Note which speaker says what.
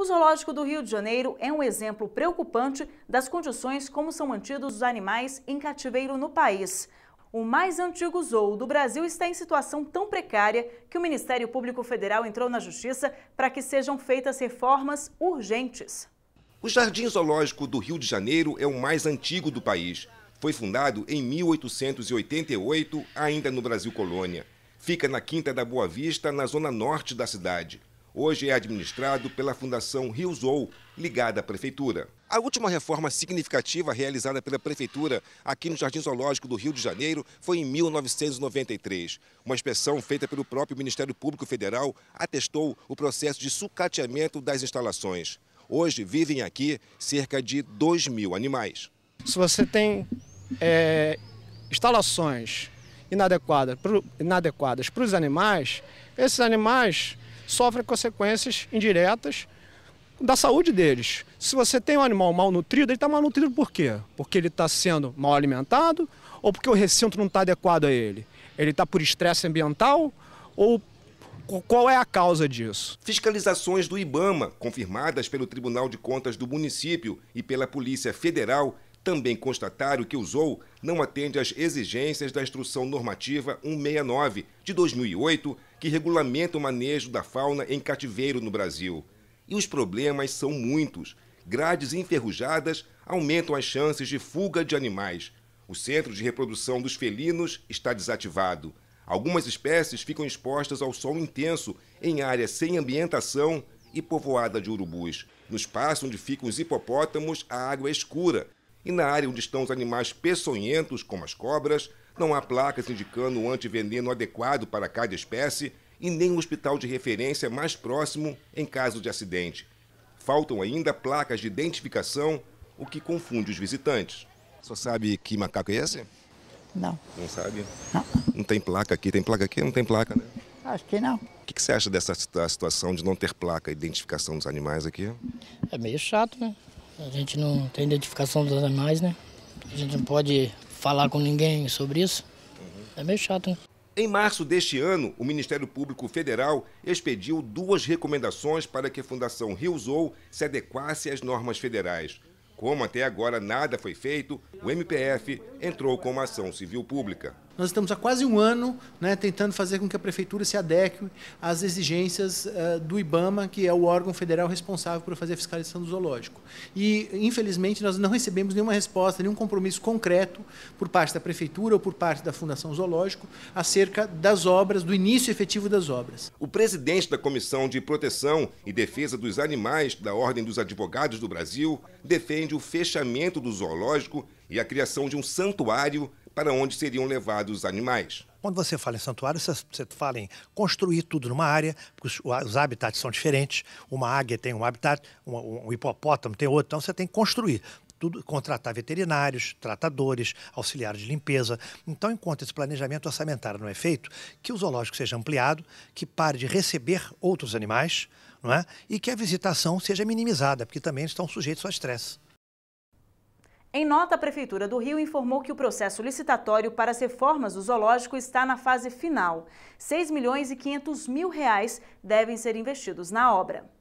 Speaker 1: O Zoológico do Rio de Janeiro é um exemplo preocupante das condições como são mantidos os animais em cativeiro no país. O mais antigo zoo do Brasil está em situação tão precária que o Ministério Público Federal entrou na Justiça para que sejam feitas reformas urgentes.
Speaker 2: O Jardim Zoológico do Rio de Janeiro é o mais antigo do país. Foi fundado em 1888, ainda no Brasil colônia. Fica na Quinta da Boa Vista, na zona norte da cidade hoje é administrado pela Fundação Rio Zou, ligada à Prefeitura. A última reforma significativa realizada pela Prefeitura aqui no Jardim Zoológico do Rio de Janeiro foi em 1993. Uma inspeção feita pelo próprio Ministério Público Federal atestou o processo de sucateamento das instalações. Hoje vivem aqui cerca de 2 mil animais.
Speaker 3: Se você tem é, instalações inadequadas para os animais, esses animais sofrem consequências indiretas da saúde deles. Se você tem um animal mal nutrido, ele está mal nutrido por quê? Porque ele está sendo mal alimentado ou porque o recinto não está adequado a ele? Ele está por estresse
Speaker 2: ambiental ou qual é a causa disso? Fiscalizações do IBAMA, confirmadas pelo Tribunal de Contas do município e pela Polícia Federal, também constataram que o ZOU não atende às exigências da Instrução Normativa 169 de 2008, que regulamenta o manejo da fauna em cativeiro no Brasil. E os problemas são muitos. Grades enferrujadas aumentam as chances de fuga de animais. O centro de reprodução dos felinos está desativado. Algumas espécies ficam expostas ao sol intenso em áreas sem ambientação e povoada de urubus. No espaço onde ficam os hipopótamos, a água é escura e na área onde estão os animais peçonhentos, como as cobras, não há placas indicando o antiveneno adequado para cada espécie e nem o um hospital de referência mais próximo em caso de acidente. Faltam ainda placas de identificação, o que confunde os visitantes. Só sabe que macaco é esse? Não. Não sabe? Não. Não tem placa aqui, tem placa aqui? Não tem placa, né?
Speaker 3: Acho que não. O
Speaker 2: que, você acha dessa situação de não ter placa, de identificação dos animais aqui?
Speaker 3: É meio chato, né? A gente não tem identificação dos animais, né? A gente não pode falar com ninguém sobre isso. É meio chato, né?
Speaker 2: Em março deste ano, o Ministério Público Federal expediu duas recomendações para que a Fundação Rio Zou se adequasse às normas federais. Como até agora nada foi feito, o MPF entrou com uma ação civil pública. Nós estamos há quase um ano né, tentando fazer com que a prefeitura se adeque às exigências uh, do IBAMA, que é o órgão federal responsável por fazer a fiscalização do zoológico. E, infelizmente, nós não recebemos nenhuma resposta, nenhum compromisso concreto por parte da prefeitura ou por parte da Fundação Zoológico acerca das obras, do início efetivo das obras. O presidente da Comissão de Proteção e Defesa dos Animais da Ordem dos Advogados do Brasil defende o fechamento do zoológico e a criação de um santuário para onde seriam levados os animais.
Speaker 3: Quando você fala em santuário, você fala em construir tudo numa área, porque os habitats são diferentes. Uma águia tem um habitat, um hipopótamo tem outro, então você tem que construir. Tudo, contratar veterinários, tratadores, auxiliares de limpeza. Então, enquanto esse planejamento orçamentário não é feito, que o zoológico seja ampliado, que pare de receber outros animais não é? e que a visitação seja minimizada, porque também estão sujeitos ao estresse.
Speaker 1: Em nota, a Prefeitura do Rio informou que o processo licitatório para as reformas do zoológico está na fase final. 6 milhões e 500 mil reais devem ser investidos na obra.